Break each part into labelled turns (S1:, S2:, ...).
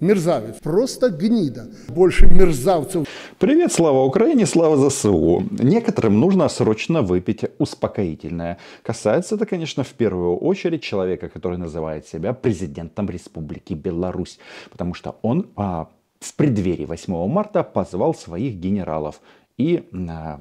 S1: Мерзавец, просто гнида. Больше мерзавцев. Привет, слава Украине, слава ЗСУ. Некоторым нужно срочно выпить успокоительное. Касается это, конечно, в первую очередь человека, который называет себя президентом Республики Беларусь. Потому что он а, в преддверии 8 марта позвал своих генералов и а,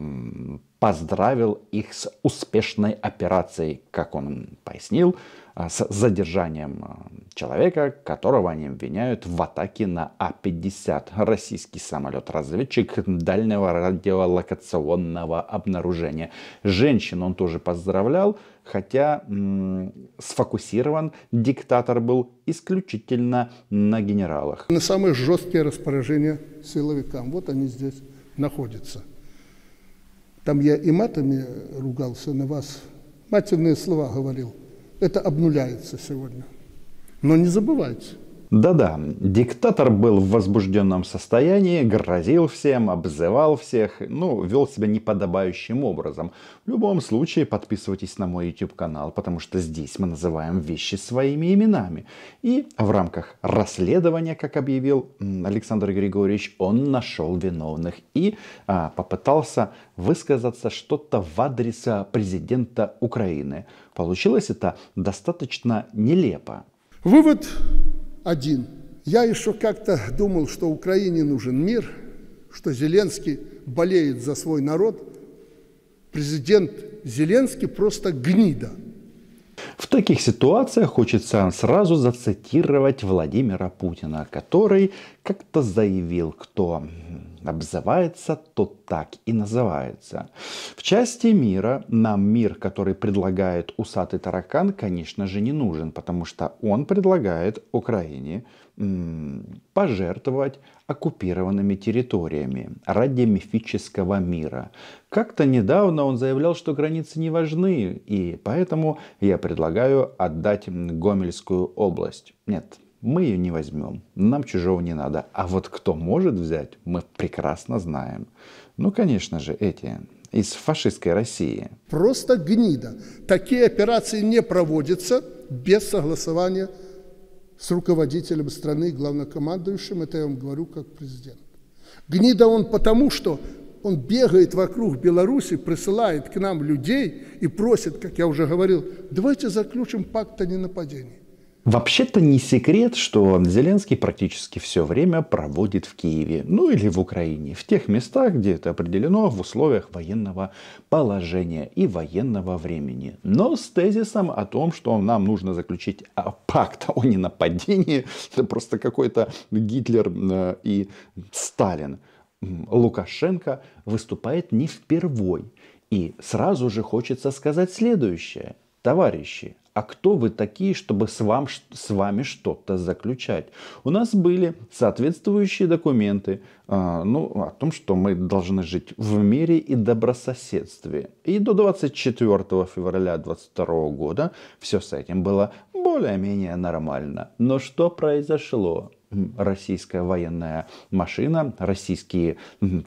S1: поздравил их с успешной операцией, как он пояснил, а, с задержанием а, человека, которого они обвиняют в атаке на А-50, российский самолет-разведчик дальнего радиолокационного обнаружения. Женщин он тоже поздравлял, хотя м- сфокусирован диктатор был исключительно на генералах.
S2: На самые жесткие распоряжения силовикам. Вот они здесь находятся. Там я и матами ругался на вас, матерные слова говорил это обнуляется сегодня.
S1: Но не забывайте – да-да, диктатор был в возбужденном состоянии, грозил всем, обзывал всех, ну, вел себя неподобающим образом. В любом случае, подписывайтесь на мой YouTube-канал, потому что здесь мы называем вещи своими именами. И в рамках расследования, как объявил Александр Григорьевич, он нашел виновных и а, попытался высказаться что-то в адрес а, президента Украины. Получилось это достаточно нелепо. Вывод один. Я еще
S2: как-то думал, что Украине нужен мир, что Зеленский болеет за свой народ. Президент Зеленский просто гнида.
S1: В таких ситуациях хочется сразу зацитировать Владимира Путина, который как-то заявил, кто обзывается, то так и называется. В части мира нам мир, который предлагает усатый таракан, конечно же не нужен, потому что он предлагает Украине пожертвовать оккупированными территориями ради мифического мира. Как-то недавно он заявлял, что границы не важны, и поэтому я предлагаю отдать Гомельскую область. Нет, мы ее не возьмем. Нам чужого не надо. А вот кто может взять, мы прекрасно знаем. Ну, конечно же, эти из фашистской России.
S2: Просто гнида. Такие операции не проводятся без согласования с руководителем страны, главнокомандующим. Это я вам говорю как президент. Гнида он потому, что он бегает вокруг Беларуси, присылает к нам людей и просит, как я уже говорил, давайте заключим пакт о ненападении.
S1: Вообще-то не секрет, что Зеленский практически все время проводит в Киеве, ну или в Украине, в тех местах, где это определено в условиях военного положения и военного времени. Но с тезисом о том, что нам нужно заключить а, пакт о ненападении, это просто какой-то Гитлер э, и Сталин. Лукашенко выступает не впервой. И сразу же хочется сказать следующее. Товарищи, а кто вы такие, чтобы с, вам, с вами что-то заключать? У нас были соответствующие документы а, ну, о том, что мы должны жить в мире и добрососедстве. И до 24 февраля 2022 года все с этим было более-менее нормально. Но что произошло? российская военная машина, российские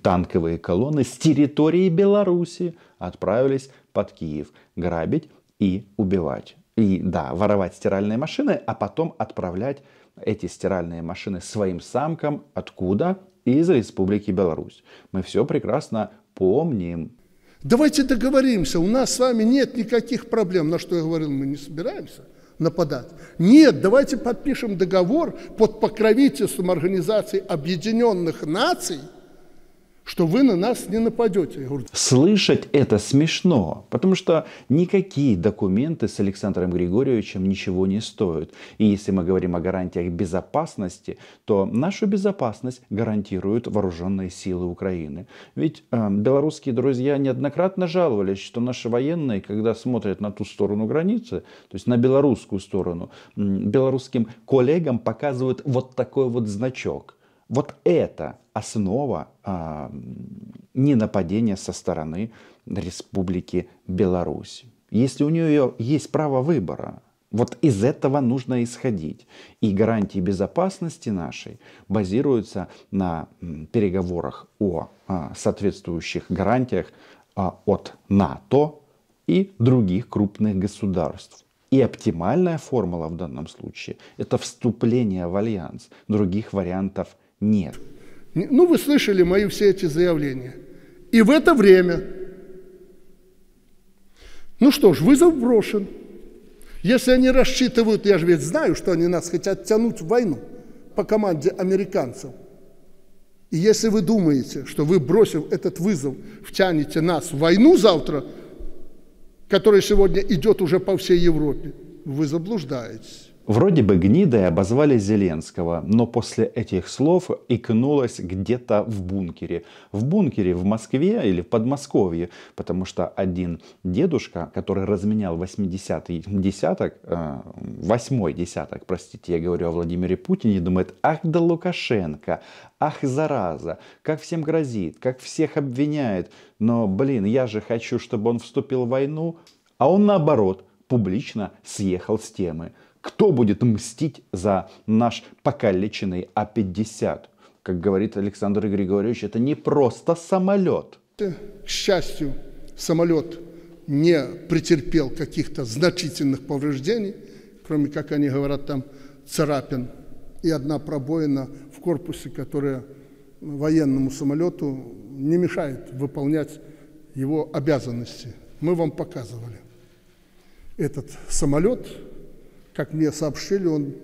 S1: танковые колонны с территории Беларуси отправились под Киев грабить и убивать и, да, воровать стиральные машины, а потом отправлять эти стиральные машины своим самкам откуда? Из Республики Беларусь. Мы все прекрасно помним. Давайте договоримся, у нас с вами нет никаких проблем. На что я говорил, мы не
S2: собираемся нападать. Нет, давайте подпишем договор под покровительством Организации Объединенных Наций –
S1: что вы на нас
S2: не нападете. Я говорю,
S1: Слышать это смешно, потому что никакие документы с Александром Григорьевичем ничего не стоят. И если мы говорим о гарантиях безопасности, то нашу безопасность гарантируют вооруженные силы Украины. Ведь э, белорусские друзья неоднократно жаловались, что наши военные, когда смотрят на ту сторону границы, то есть на белорусскую сторону, белорусским коллегам показывают вот такой вот значок – вот это основа а, ненападения со стороны Республики Беларусь. Если у нее есть право выбора, вот из этого нужно исходить. И гарантии безопасности нашей базируются на переговорах о а, соответствующих гарантиях а, от НАТО и других крупных государств. И оптимальная формула в данном случае – это вступление в альянс. Других вариантов нет.
S2: Ну, вы слышали мои все эти заявления. И в это время. Ну что ж, вызов брошен. Если они рассчитывают, я же ведь знаю, что они нас хотят тянуть в войну по команде американцев. И если вы думаете, что вы, бросив этот вызов, втянете нас в войну завтра, которая сегодня идет уже по всей Европе, вы заблуждаетесь.
S1: Вроде бы гнидой обозвали Зеленского, но после этих слов икнулось где-то в бункере. В бункере в Москве или в Подмосковье, потому что один дедушка, который разменял 80-й десяток, э, десяток, простите, я говорю о Владимире Путине, думает, ах да Лукашенко, ах зараза, как всем грозит, как всех обвиняет, но, блин, я же хочу, чтобы он вступил в войну, а он наоборот, публично съехал с темы. Кто будет мстить за наш покалеченный А-50? Как говорит Александр Григорьевич, это не просто самолет. К
S2: счастью, самолет не претерпел каких-то значительных повреждений, кроме, как они говорят, там царапин и одна пробоина в корпусе, которая военному самолету не мешает выполнять его обязанности. Мы вам показывали этот самолет, как мне сообщили, он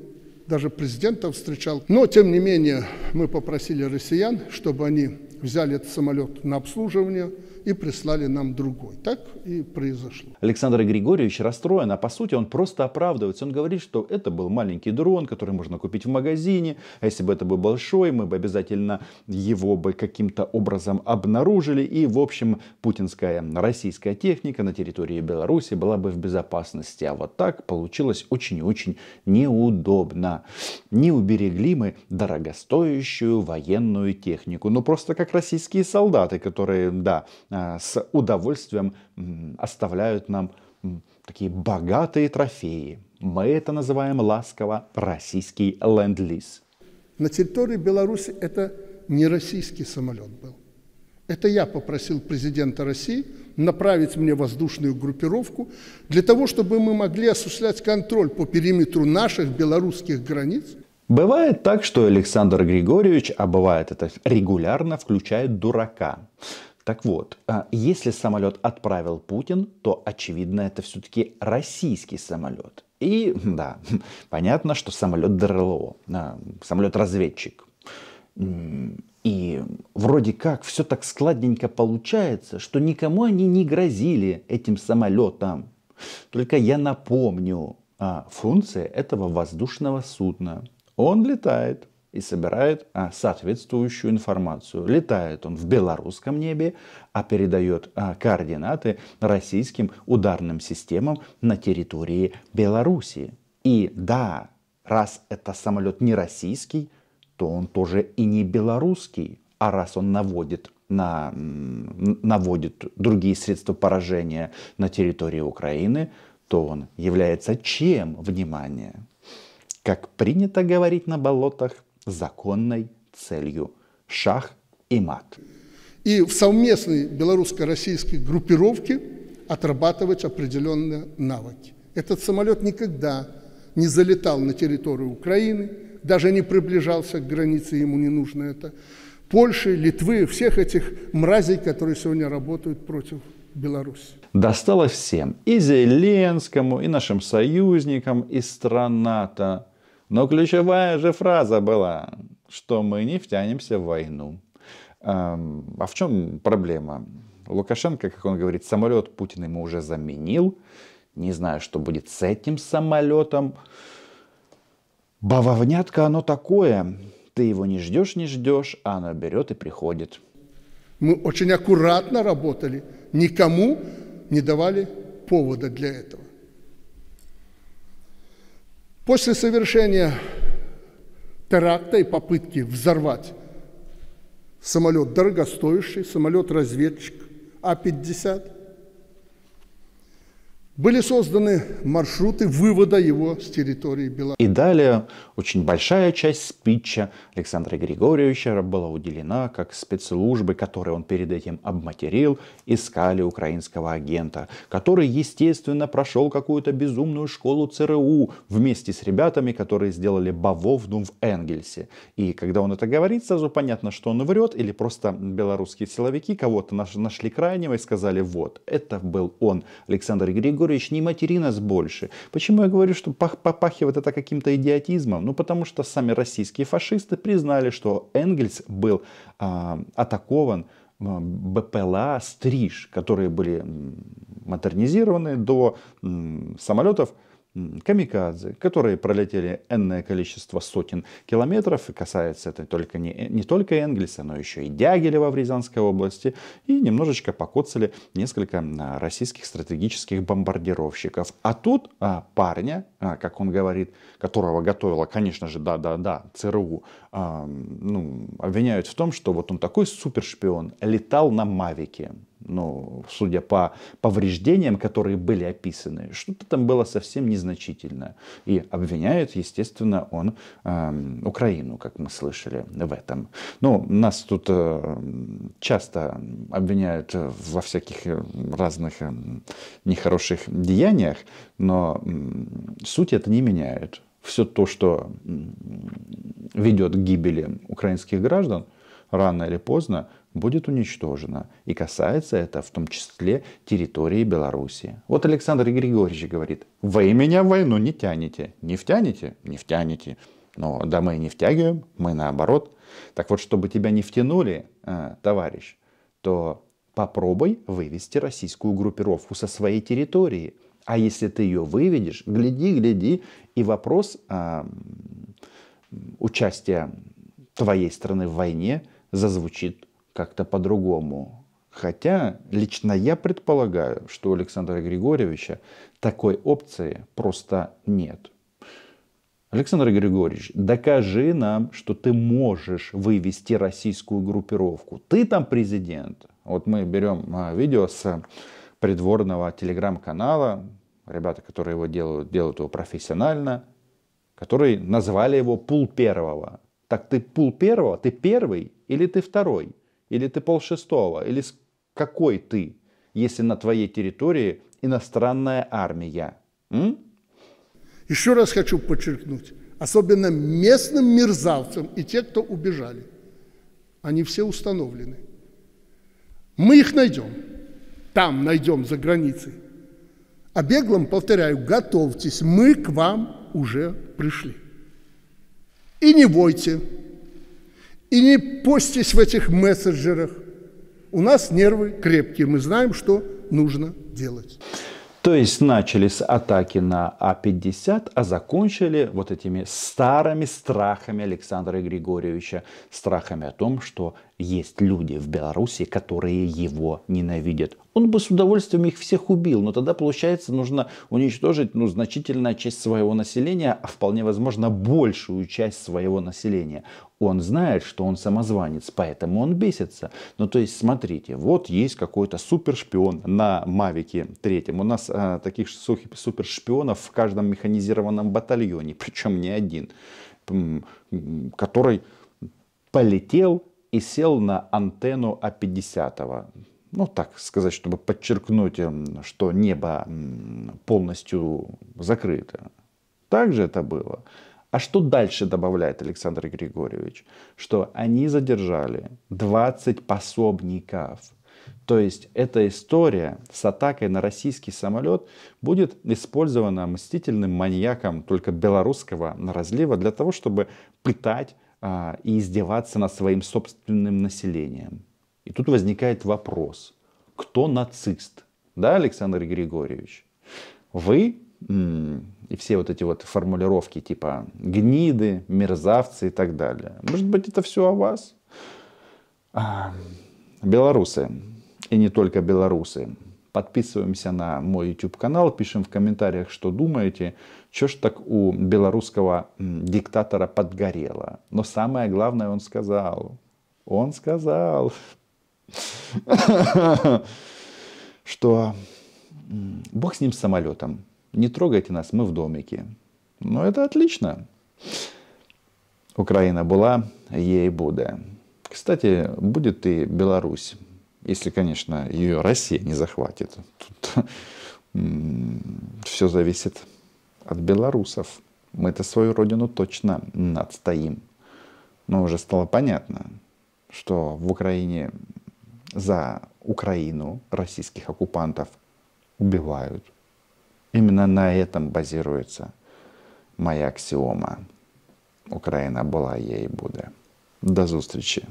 S2: даже президента встречал. Но, тем не менее, мы попросили россиян, чтобы они взяли этот самолет на обслуживание – и прислали нам другой. Так и произошло.
S1: Александр Григорьевич расстроен, а по сути он просто оправдывается. Он говорит, что это был маленький дрон, который можно купить в магазине, а если бы это был большой, мы бы обязательно его бы каким-то образом обнаружили. И, в общем, путинская российская техника на территории Беларуси была бы в безопасности. А вот так получилось очень и очень неудобно. Не уберегли мы дорогостоящую военную технику. Ну, просто как российские солдаты, которые, да, Э, с удовольствием оставляют нам такие богатые трофеи. Мы это называем ласково российский ленд-лиз. На территории
S2: Беларуси это не российский самолет был. Это я попросил президента России направить мне воздушную группировку для того, чтобы мы могли осуществлять контроль по периметру наших белорусских границ.
S1: Бывает так, что Александр Григорьевич, а бывает это регулярно, включает дурака. Так вот, а, если самолет отправил Путин, то, очевидно, это все-таки российский самолет. И да, понятно, что самолет ДРЛО, а, самолет-разведчик. И вроде как все так складненько получается, что никому они не грозили этим самолетом. Только я напомню, а, функция этого воздушного судна. Он летает и собирает а, соответствующую информацию. Летает он в белорусском небе, а передает а, координаты российским ударным системам на территории Беларуси. И да, раз это самолет не российский, то он тоже и не белорусский. А раз он наводит на, наводит другие средства поражения на территории Украины, то он является чем, внимание? Как принято говорить на болотах, законной целью – шах и мат. И в совместной
S2: белорусско-российской группировке отрабатывать определенные навыки. Этот самолет никогда не залетал на территорию Украины, даже не приближался к границе, ему не нужно это. Польши, Литвы, всех этих мразей, которые сегодня работают против Беларуси.
S1: Досталось всем, и Зеленскому, и нашим союзникам, и стран НАТО. Но ключевая же фраза была, что мы не втянемся в войну. Эм, а в чем проблема? Лукашенко, как он говорит, самолет Путин ему уже заменил. Не знаю, что будет с этим самолетом. Бавовнятка оно такое. Ты его не ждешь, не ждешь, а оно берет и приходит.
S2: Мы очень аккуратно работали, никому не давали повода для этого. После совершения теракта и попытки взорвать самолет дорогостоящий, самолет-разведчик А-50, были созданы маршруты
S1: вывода его с территории Беларуси. И далее очень большая часть спича Александра Григорьевича была уделена, как спецслужбы, которые он перед этим обматерил, искали украинского агента, который, естественно, прошел какую-то безумную школу ЦРУ вместе с ребятами, которые сделали бавовну в Энгельсе. И когда он это говорит, сразу понятно, что он врет, или просто белорусские силовики кого-то нашли крайнего и сказали, вот, это был он, Александр Григорьевич, не матери нас больше. Почему я говорю, что пах попахивает это каким-то идиотизмом? Ну, потому что сами российские фашисты признали, что Энгельс был а, атакован а, БПЛА «Стриж», которые были модернизированы до самолетов камикадзе, которые пролетели энное количество сотен километров, и касается это только не, не только Энглиса, но еще и Дягилева в Рязанской области, и немножечко покоцали несколько а, российских стратегических бомбардировщиков. А тут а, парня, а, как он говорит, которого готовила, конечно же, да-да-да, ЦРУ, а, ну, обвиняют в том, что вот он такой супершпион, летал на Мавике ну, судя по повреждениям, которые были описаны, что-то там было совсем незначительное. И обвиняют, естественно, он э, Украину, как мы слышали в этом. Ну, нас тут э, часто обвиняют во всяких э, разных э, нехороших деяниях, но э, суть это не меняет. Все то, что ведет к гибели украинских граждан – рано или поздно будет уничтожена. И касается это в том числе территории Беларуси. Вот Александр Григорьевич говорит, вы меня в войну не тянете. Не втянете? Не втянете. Но да мы не втягиваем, мы наоборот. Так вот, чтобы тебя не втянули, э, товарищ, то попробуй вывести российскую группировку со своей территории. А если ты ее выведешь, гляди, гляди, и вопрос э, участия твоей страны в войне – зазвучит как-то по-другому. Хотя лично я предполагаю, что у Александра Григорьевича такой опции просто нет. Александр Григорьевич, докажи нам, что ты можешь вывести российскую группировку. Ты там президент. Вот мы берем а, видео с придворного телеграм-канала, ребята, которые его делают, делают его профессионально, которые назвали его «Пул первого». Так ты пул первого, ты первый или ты второй? Или ты пол шестого? Или какой ты, если на твоей территории иностранная армия? М?
S2: Еще раз хочу подчеркнуть, особенно местным мерзавцам и те, кто убежали. Они все установлены. Мы их найдем. Там найдем, за границей. А беглым, повторяю, готовьтесь, мы к вам уже пришли. И не войте, и не постись в этих мессенджерах. У нас нервы крепкие, мы знаем, что нужно
S1: делать. То есть начали с атаки на А-50, а закончили вот этими старыми страхами Александра Григорьевича. Страхами о том, что есть люди в Беларуси, которые его ненавидят. Он бы с удовольствием их всех убил, но тогда, получается, нужно уничтожить ну, значительную часть своего населения, а вполне возможно большую часть своего населения. Он знает, что он самозванец, поэтому он бесится. Ну, то есть, смотрите, вот есть какой-то супершпион на Мавике третьем. У нас а, таких супершпионов в каждом механизированном батальоне, причем не один, который полетел и сел на антенну А50. Ну, так сказать, чтобы подчеркнуть, эм, что небо полностью закрыто. Так же это было. А что дальше добавляет Александр Григорьевич? Что они задержали 20 пособников. То есть эта история с атакой на российский самолет будет использована мстительным маньяком только белорусского разлива для того, чтобы пытать а, и издеваться над своим собственным населением. И тут возникает вопрос, кто нацист? Да, Александр Григорьевич? Вы и все вот эти вот формулировки типа гниды, мерзавцы и так далее. Может быть, это все о вас? А, белорусы, и не только белорусы, Подписываемся на мой YouTube-канал, пишем в комментариях, что думаете. что ж так у белорусского диктатора подгорело? Но самое главное он сказал. Он сказал, что бог с ним с самолетом. Не трогайте нас, мы в домике. Но ну, это отлично. Украина была, ей будет. Кстати, будет и Беларусь. Если, конечно, ее Россия не захватит. Тут все зависит от белорусов. мы это свою родину точно отстоим. Но уже стало понятно, что в Украине за Украину российских оккупантов убивают. Именно на этом базируется моя аксиома. Украина была, ей, і буде. До встречи.